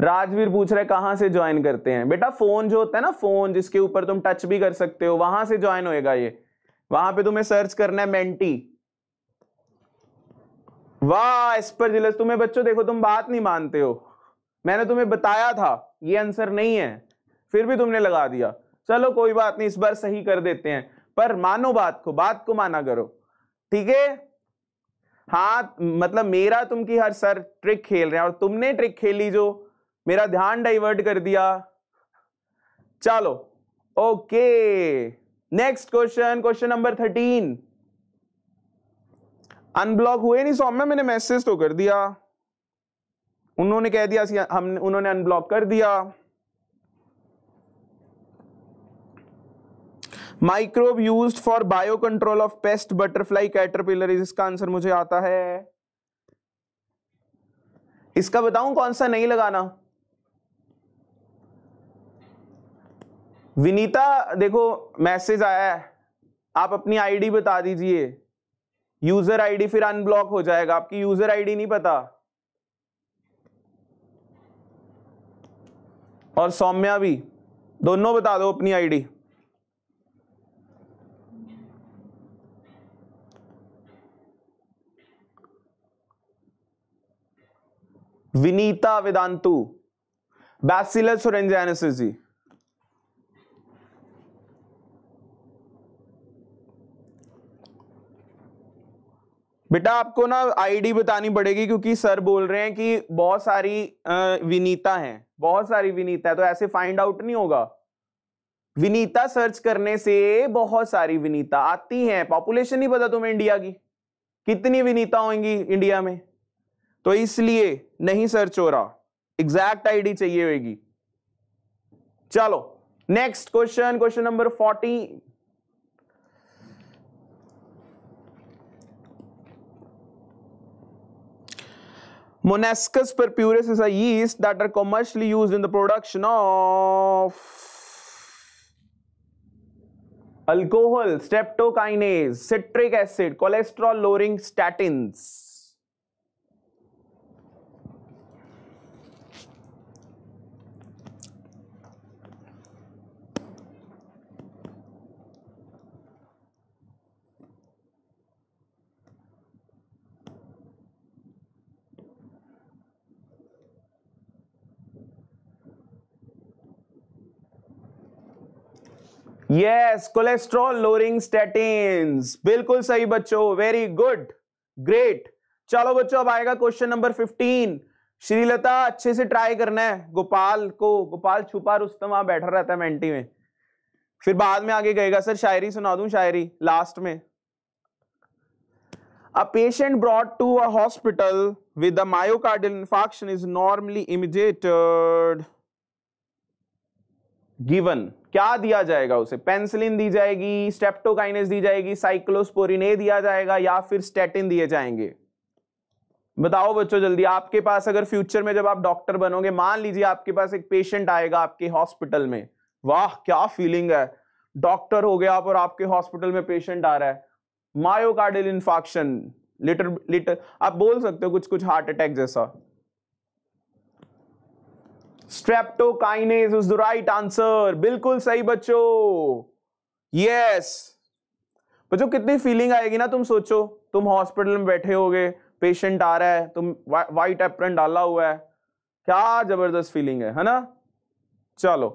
राजवीर पूछ रहे कहां से ज्वाइन करते हैं बेटा फोन जो होता है ना फोन जिसके ऊपर तुम टच भी कर सकते हो वहां से ज्वाइन होएगा ये वहां पे तुम्हें सर्च करना है मेंटी वाह एस्परजिलस तुम्हें बच्चों देखो तुम बात नहीं मानते हो मैंने तुम्हें बताया था ये आंसर नहीं है फिर भी तुमने लगा दिया चलो कोई बात नहीं इस बार सही कर देते हैं पर मानो बात को बात को माना करो ठीक है हाँ मतलब मेरा तुम की हर सर ट्रिक खेल रहे हैं और तुमने ट्रिक खेली जो मेरा ध्यान डाइवर्ट कर दिया चलो okay next question question number thirteen unblock हुए नहीं सौम्य मैंने मैसेज तो कर दिया उन्होंने कह दिया हम उन्होंने अनब्लॉक कर दिया microbe use for bio control of pest butterfly caterpillar इसका आंसर मुझे आता है इसका बताऊं कौन सा नहीं लगाना विनीता देखो मैसेज आया है आप अपनी आईडी बता दीजिए यूजर आईडी फिर अनब्लॉक हो जाएगा आपकी यूजर आईडी नहीं पता और सौम्या भी दोनों बता दो अपनी आईडी विनीता वेदांतु बैसिलस और जी बेटा आपको ना आईडी बतानी पड़ेगी क्योंकि सर बोल रहे हैं कि बहुत सारी विनीता हैं बहुत सारी विनीता है तो ऐसे फाइंड आउट नहीं होगा विनीता सर्च करने से बहुत सारी विनीता आती हैं पॉपुलेशन नहीं पता तुम्हें इंडिया की कितनी विनीता होंगी इंडिया में तो इसलिए नहीं सर्च हो रहा एग्जैक्ट आईडी चाहिए होगी चलो next question question number forty Monascus purpuris is a yeast that are commercially used in the production of alcohol, streptokinase, citric acid, cholesterol lowering statins. Yes cholesterol lowering statins बिल्कुल सही बच्चों very good great चलो बच्चों अब आएगा question number fifteen Srilata अच्छे से try करना है गोपाल को गोपाल छुपा रुस्तम वहां बैठा रहता है मेंटी में फिर बाद में आगे गएगा सर शायरी सुना दू शायरी लास्ट में a patient brought to a hospital with a myocardial infarction is normally इमिजिएटेड गिवन क्या दिया जाएगा उसे पेंसिलिन दी जाएगी स्टेप्टोकाइनेस दी जाएगी साइक्लोस्पोरिन ए दिया जाएगा या फिर स्टेटिन दिए जाएंगे बताओ बच्चों जल्दी आपके पास अगर फ्यूचर में जब आप डॉक्टर बनोगे मान लीजिए आपके पास एक पेशेंट आएगा आपके हॉस्पिटल में वाह क्या फीलिंग है डॉक्टर हो गया आप और आपके हॉस्पिटल में पेशेंट आ रहा है मायोकार्डियल इन्फॉक्शन लिटर लिटर आप बोल सकते हो कुछ कुछ हार्ट अटैक जैसा streptokinase is the right answer बिल्कुल सही बच्चो यस बच्चो कितनी फीलिंग आएगी ना तुम सोचो तुम हॉस्पिटल में बैठे होगे पेशेंट आ रहा है तुम वा, वाइट एप्रन डाला हुआ है क्या जबरदस्त फीलिंग है है ना चलो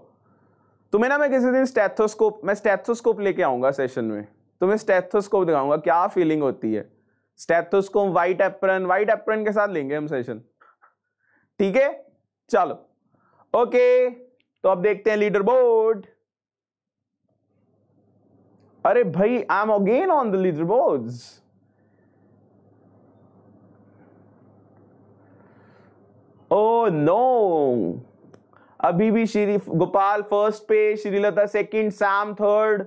तुम्हें ना मैं किसी दिन स्टेथोस्कोप मैं स्टेथोस्कोप लेके आऊंगा सेशन में तुम्हें स्टेथोस्कोप दिखाऊंगा क्या फीलिंग होती है stethoscope white apron white apron के साथ लेंगे हम सेशन ठीक है चलो ओके तो अब देखते हैं लीडर बोर्ड अरे भाई I am again on the leader board oh no अभी भी श्री गोपाल फर्स्ट पे Srilatha second Sam third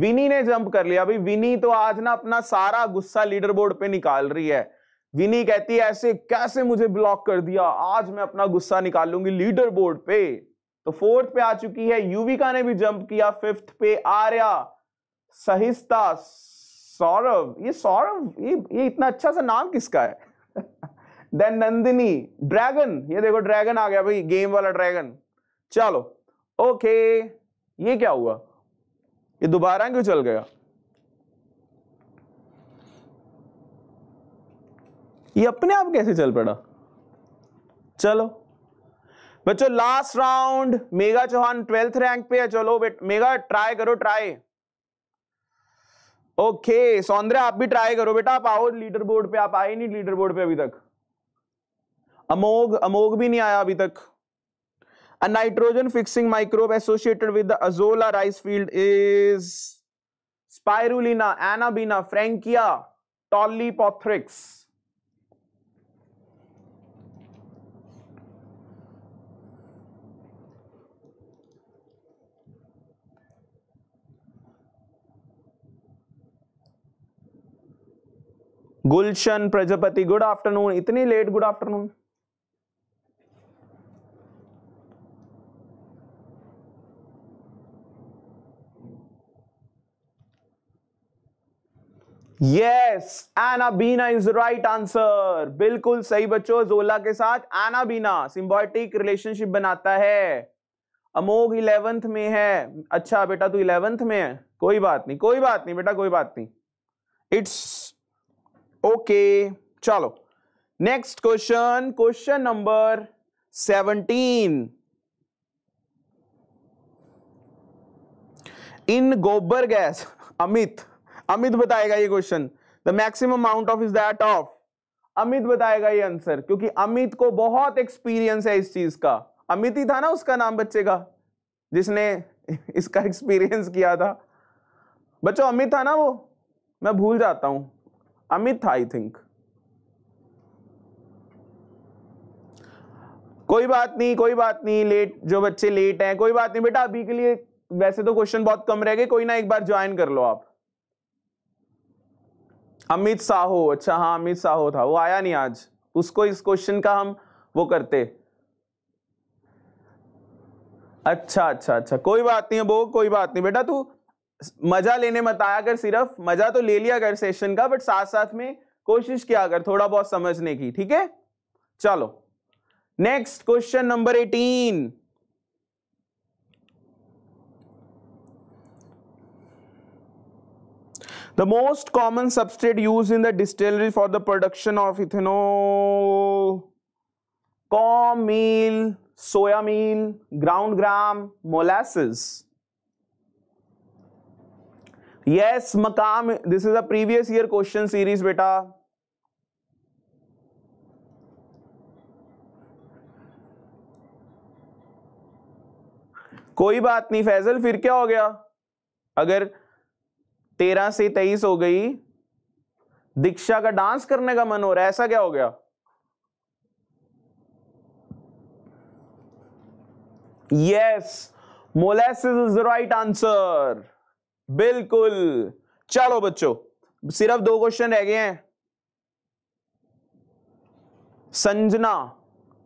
Vini ने जंप कर लिया अभी विनी तो आज ना अपना सारा गुस्सा लीडर बोर्ड पे निकाल रही है विनी कहती है ऐसे कैसे मुझे ब्लॉक कर दिया आज मैं अपना गुस्सा निकालूंगी लीडर बोर्ड पे तो फोर्थ पे आ चुकी है युविका ने भी जंप किया फिफ्थ पे आर्या सहिस्ता सौरभ ये सौरभ ये ये इतना अच्छा सा नाम किसका है देन नंदिनी ड्रैगन ये देखो ड्रैगन आ गया भाई गेम वाला ड्रैगन चलो ओके ये क्या हुआ ये दोबारा क्यों चल गया ये अपने आप कैसे चल पड़ा चलो बच्चों last round Megha Chauhan twelfth rank पे है चलो बेट मेगा ट्राई करो ट्राई ओके सौंदर्य आप भी ट्राई करो बेटा आप आओ लीडर बोर्ड पे आप आए नहीं लीडर बोर्ड पे अभी तक अमोग अमोघ भी नहीं आया अभी तक अ nitrogen fixing microbe associated with Azolla rice field is is Anabaena Frankia Tolypothrix Gulshan Prajapati good afternoon इतनी late good afternoon yes Anabaena is right answer बिल्कुल सही बच्चों जोला के साथ एनाबीना सिंबॉटिक रिलेशनशिप बनाता है अमोघ इलेवेंथ में है अच्छा बेटा तू इलेवेंथ में है कोई बात नहीं कोई बात नहीं बेटा कोई बात नहीं इट्स ओके चलो next question question number seventeen in gobar gas Amit Amit बताएगा ये question the maximum amount of is that of Amit बताएगा ये आंसर क्योंकि अमित को बहुत एक्सपीरियंस है इस चीज का अमित ही था ना उसका नाम बच्चे का जिसने इसका एक्सपीरियंस किया था बच्चों अमित था ना वो मैं भूल जाता हूं अमित आई थिंक कोई बात नहीं कोई बात नहीं लेट जो बच्चे लेट हैं कोई बात नहीं बेटा अभी के लिए वैसे तो क्वेश्चन बहुत कम रह गए कोई ना एक बार ज्वाइन कर लो आप अमित साहो अच्छा हाँ अमित साहो था वो आया नहीं आज उसको इस क्वेश्चन का हम वो करते अच्छा अच्छा अच्छा कोई बात नहीं है कोई बात नहीं बेटा तू मजा लेने मत आया कर सिर्फ मजा तो ले लिया कर सेशन का बट साथ साथ में कोशिश किया कर थोड़ा बहुत समझने की ठीक है चलो next question number eighteen the most common substrate used in the distillery for the production of ethanol corn meal soya meal ground gram molasses yes मकाम this is a previous year question series बेटा कोई बात नहीं फैजल फिर क्या हो गया अगर तेरह से तेईस हो गई दीक्षा का डांस करने का मन हो रहा है ऐसा क्या हो गया yes molasses is the right answer बिल्कुल चलो बच्चों सिर्फ दो क्वेश्चन रह गए हैं संजना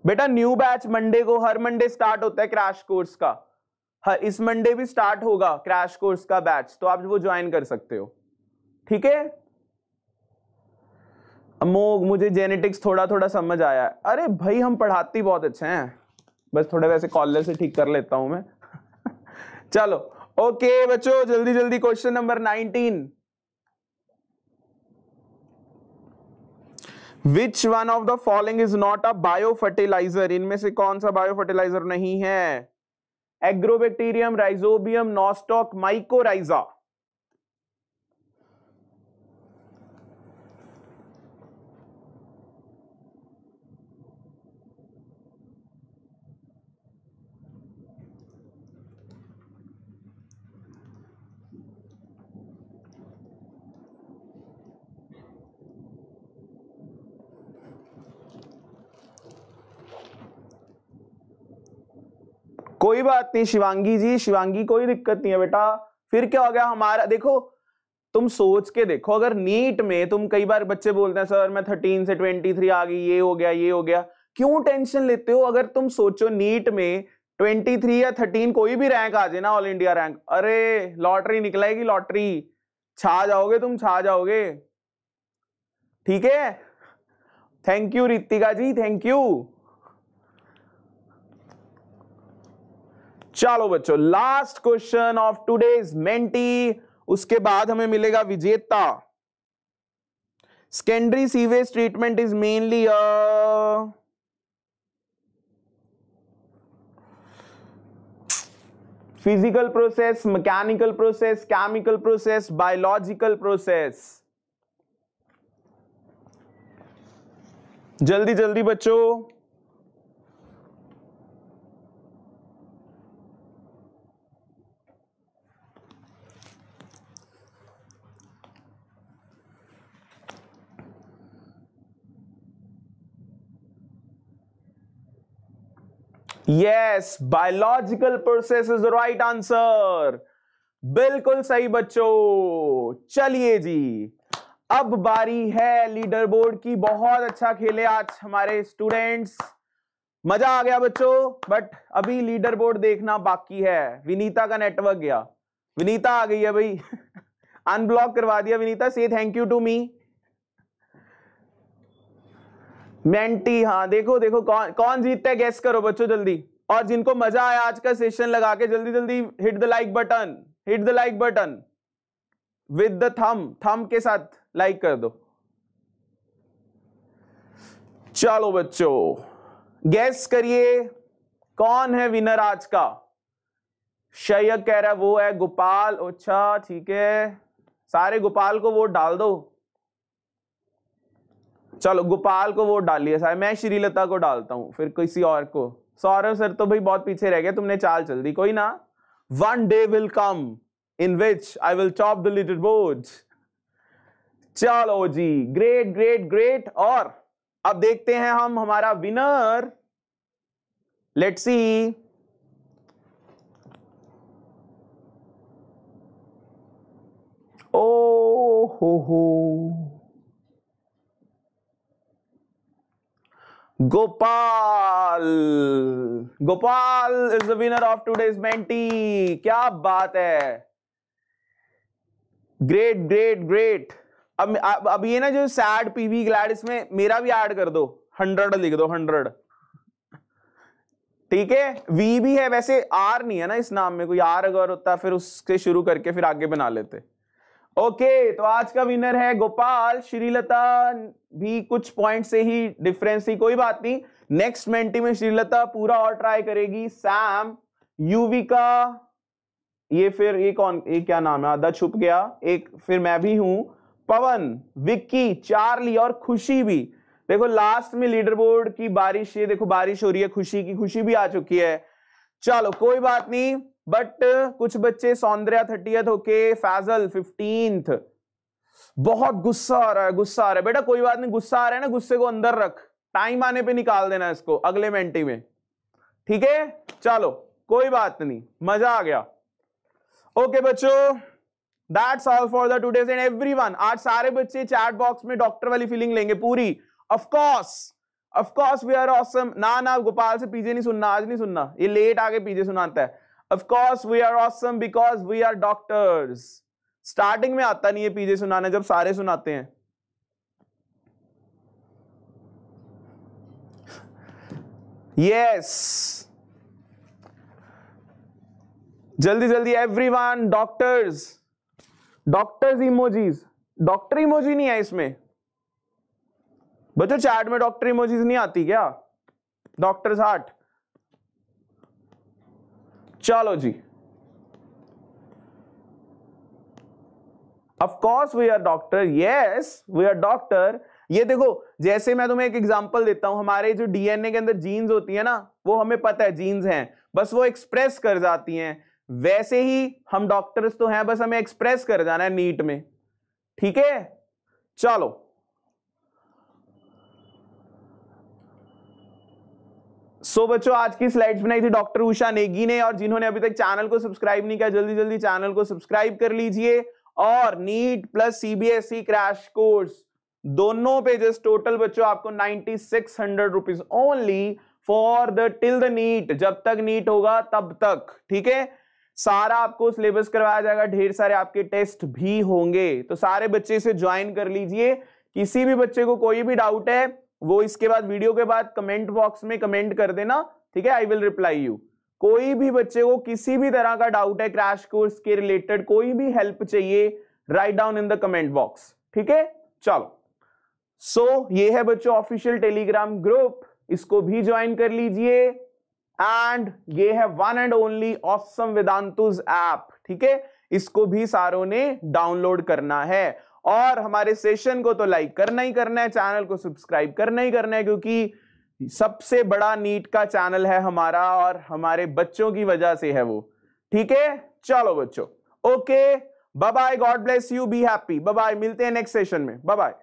बेटा न्यू बैच मंडे को हर मंडे स्टार्ट होता है क्रैश कोर्स का हर हाँ, इस मंडे भी स्टार्ट होगा क्रैश कोर्स का बैच तो आप वो ज्वाइन कर सकते हो ठीक है अमोग मुझे जेनेटिक्स थोड़ा थोड़ा समझ आया है अरे भाई हम पढ़ाते बहुत अच्छे हैं बस थोड़े वैसे कॉलर से ठीक कर लेता हूं मैं चलो ओके बच्चों जल्दी जल्दी question number nineteen which one of the following is not a bio fertiliser इनमें से कौन सा बायो फर्टिलाइजर नहीं है एग्रोबैक्टीरियम राइजोबियम नॉस्टॉक माइकोराइजा कोई बात नहीं शिवांगी जी शिवांगी कोई दिक्कत नहीं है बेटा फिर क्या हो गया हमारा देखो तुम सोच के देखो अगर नीट में तुम कई बार बच्चे बोलते हैं सर मैं थर्टीन से ट्वेंटी थ्री आ गई ये हो गया ये हो गया क्यों टेंशन लेते हो अगर तुम सोचो नीट में ट्वेंटी थ्री या थर्टीन कोई भी रैंक आ जाए ना ऑल इंडिया रैंक अरे लॉटरी निकलेगी लॉटरी छा जाओगे तुम छा जाओगे ठीक है thank you Ritika ji thank you चलो बच्चों last question of today's Menti उसके बाद हमें मिलेगा Vijeta secondary sewage treatment is mainly physical process mechanical process chemical process biological process जल्दी जल्दी बच्चों yes biological process is the right answer बिल्कुल सही बच्चों चलिए जी अब बारी है लीडर बोर्ड की बहुत अच्छा खेले आज हमारे स्टूडेंट्स मजा आ गया बच्चों बट अभी लीडर बोर्ड देखना बाकी है विनीता का नेटवर्क गया विनीता आ गई है भाई अनब्लॉक करवा दिया विनीता से thank you to me Menti हाँ देखो देखो कौन कौन जीतता है गैस करो बच्चों जल्दी और जिनको मजा आया आज का सेशन लगा के जल्दी जल्दी hit the like button hit the like button with the thumb thumb के साथ लाइक कर दो चलो बच्चों गैस करिए कौन है विनर आज का शयक कह रहा है वो है गोपाल अच्छा ठीक है सारे गोपाल को वोट डाल दो चलो गोपाल को वोट डाल लिया साहब मैं श्रीलता को डालता हूँ फिर किसी और को सौरभ सर तो भाई बहुत पीछे रह गए तुमने चाल चल दी कोई ना one day will come in which I will chop the little board चलो जी ग्रेट ग्रेट ग्रेट और अब देखते हैं हम हमारा विनर लेट सी ओ हो हो Gopal Gopal is the winner of today's Menti क्या बात है ग्रेट ग्रेट ग्रेट अब अब, अब ये ना जो सैड पीवी ग्लैड इसमें मेरा भी ऐड कर दो हंड्रेड लिख दो हंड्रेड ठीक है वी भी है वैसे आर नहीं है ना इस नाम में कोई आर अगर होता फिर उससे शुरू करके फिर आगे बना लेते ओके तो आज का विनर है गोपाल श्रीलता भी कुछ पॉइंट से ही डिफरेंस ही कोई बात नहीं नेक्स्ट मेंटी में श्रीलता पूरा और ट्राई करेगी सैम युविका ये फिर ये कौन ये क्या नाम है आधा छुप गया एक फिर मैं भी हूं पवन विक्की चार्ली और खुशी भी देखो लास्ट में लीडर बोर्ड की बारिश ये देखो बारिश हो रही है खुशी की खुशी भी आ चुकी है चलो कोई बात नहीं बट uh, कुछ बच्चे Soundarya thirtieth okay Faizal fifteenth बहुत गुस्सा आ रहा है गुस्सा आ रहा है बेटा कोई बात नहीं गुस्सा आ रहा है ना गुस्से को अंदर रख टाइम आने पे निकाल देना इसको अगले मेंटी में ठीक है चलो कोई बात नहीं मजा आ गया ओके बच्चों that's all for the today's and everyone आज सारे बच्चे चैट बॉक्स में डॉक्टर वाली फीलिंग लेंगे पूरी of of course of we are awesome ना ना गोपाल से पीजे नहीं सुनना आज नहीं सुनना ये लेट आके पीजे सुनाता है of course we are awesome because we are doctors starting में आता नहीं hai पीजे सुनाना जब सारे सुनाते हैं yes जल्दी जल्दी everyone doctors doctors emojis doctor emoji नहीं है इसमें बच्चों चार्ट में डॉक्टर इमोजीज नहीं आती क्या डॉक्टर्स हार्ट चलो जी of we are doctor yes we are doctor ये देखो जैसे मैं तुम्हें एक एग्जांपल देता हूं हमारे जो डीएनए के अंदर जीन्स होती है ना वो हमें पता है जीन्स हैं बस वो एक्सप्रेस कर जाती हैं वैसे ही हम डॉक्टर्स तो हैं बस हमें एक्सप्रेस कर जाना है नीट में ठीक है चलो सो so, बच्चों आज की स्लाइड्स बनाई थी डॉक्टर उषा नेगी ने और जिन्होंने अभी तक चैनल को सब्सक्राइब नहीं किया जल्दी जल्दी चैनल को सब्सक्राइब कर लीजिए और NEET plus CBSE crash course दोनों पेजेस टोटल बच्चों आपको ninety six hundred rupees only for the till the NEET जब तक नीट होगा तब तक ठीक है सारा आपको सिलेबस करवाया जाएगा ढेर सारे आपके टेस्ट भी होंगे तो सारे बच्चे इसे ज्वाइन कर लीजिए किसी भी बच्चे को कोई भी डाउट है वो इसके बाद वीडियो के बाद कमेंट बॉक्स में कमेंट कर देना ठीक है आई विल रिप्लाई यू कोई भी बच्चे को किसी भी तरह का डाउट है क्रैश कोर्स के रिलेटेड कोई भी हेल्प चाहिए write down in the comment box ठीक है चलो सो so, ये है बच्चों ऑफिशियल टेलीग्राम ग्रुप इसको भी ज्वाइन कर लीजिए एंड ये है one and only awesome Vedantu's app ठीक है इसको भी सारों ने डाउनलोड करना है और हमारे सेशन को तो लाइक करना ही करना है चैनल को सब्सक्राइब करना ही करना है क्योंकि सबसे बड़ा नीट का चैनल है हमारा और हमारे बच्चों की वजह से है वो ठीक है चलो बच्चों okay bye bye God bless you be happy bye bye मिलते हैं नेक्स्ट सेशन में बाय बाय